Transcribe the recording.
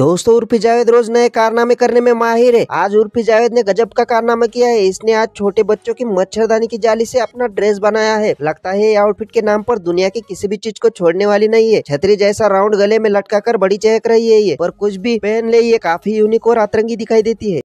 दोस्तों उर्फी जावेद रोज नए कारनामे करने में माहिर है आज उर्फी जावेद ने गजब का कारनामा किया है इसने आज छोटे बच्चों की मच्छरदानी की जाली से अपना ड्रेस बनाया है लगता है ये आउटफिट के नाम पर दुनिया की किसी भी चीज को छोड़ने वाली नहीं है छतरी जैसा राउंड गले में लटका कर बड़ी चहक रही है ये पर कुछ भी पहन ले ये काफी यूनिक और आतरंगी दिखाई देती है